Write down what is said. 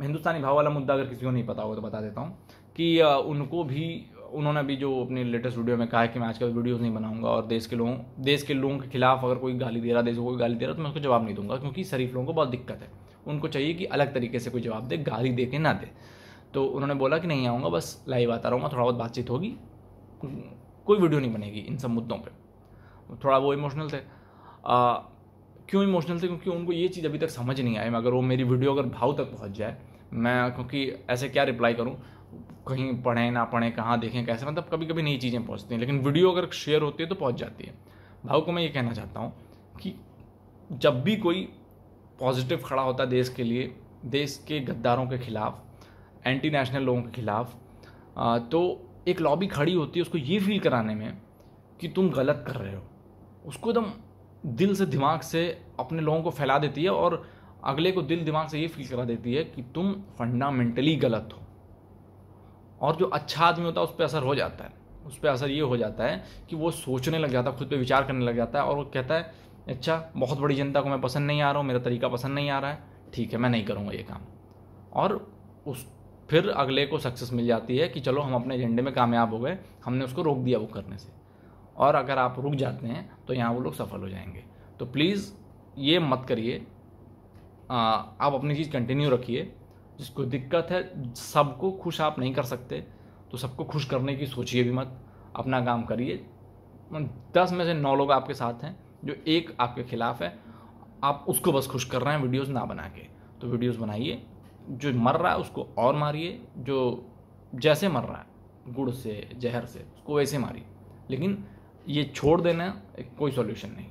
हिंदुस्तानी भाव वाला मुद्दा अगर किसी को नहीं पता होगा तो बता देता हूँ कि उनको भी उन्होंने अभी जो अपने लेटेस्ट वीडियो में कहा है कि मैं आजकल वीडियोज़ नहीं बनाऊंगा और देश के लोगों देश के लोगों के खिलाफ अगर कोई गाली दे रहा देश को कोई गाली दे रहा तो मैं उसको जवाब नहीं दूंगा क्योंकि शरीफ लोगों को बहुत दिक्कत है उनको चाहिए कि अलग तरीके से कोई जवाब दे गाली दे के ना दे तो उन्होंने बोला कि नहीं आऊँगा बस लाइव आता रहूँगा थोड़ा बहुत बातचीत होगी कोई वीडियो नहीं बनेगी इन सब मुद्दों पर थोड़ा वो इमोशनल थे क्यों इमोशनल थे क्योंकि उनको ये चीज़ अभी तक समझ नहीं आई अगर वो मेरी वीडियो अगर भाव तक पहुँच जाए मैं क्योंकि ऐसे क्या रिप्लाई करूँ कहीं पढ़ें ना पढ़ें कहाँ देखें कैसे मतलब कभी कभी नई चीज़ें पहुँचती हैं लेकिन वीडियो अगर शेयर होती है तो पहुँच जाती है भाव को मैं ये कहना चाहता हूँ कि जब भी कोई पॉजिटिव खड़ा होता है देश के लिए देश के गद्दारों के खिलाफ एंटी नेशनल लोगों के खिलाफ तो एक लॉबी खड़ी होती है उसको ये फील कराने में कि तुम गलत कर रहे हो उसको एकदम दिल से दिमाग से अपने लोगों को फैला देती है और अगले को दिल दिमाग से ये फील करा देती है कि तुम फंडामेंटली गलत हो और जो अच्छा आदमी होता है उस पर असर हो जाता है उस पर असर ये हो जाता है कि वो सोचने लग जाता है खुद पे विचार करने लग जाता है और वो कहता है अच्छा बहुत बड़ी जनता को मैं पसंद नहीं आ रहा हूँ मेरा तरीका पसंद नहीं आ रहा है ठीक है मैं नहीं करूँगा ये काम और उस फिर अगले को सक्सेस मिल जाती है कि चलो हम अपने एजेंडे में कामयाब हो गए हमने उसको रोक दिया वो करने से और अगर आप रुक जाते हैं तो यहाँ वो लोग सफल हो जाएंगे तो प्लीज़ ये मत करिए आप अपनी चीज़ कंटिन्यू रखिए जिसको दिक्कत है सबको खुश आप नहीं कर सकते तो सबको खुश करने की सोचिए भी मत अपना काम करिए दस में से नौ लोग आपके साथ हैं जो एक आपके खिलाफ है आप उसको बस खुश कर रहे हैं वीडियोस ना बना के तो वीडियोस बनाइए जो मर रहा है उसको और मारिए जो जैसे मर रहा है गुड़ से जहर से उसको वैसे मारिए लेकिन ये छोड़ देना कोई सॉल्यूशन नहीं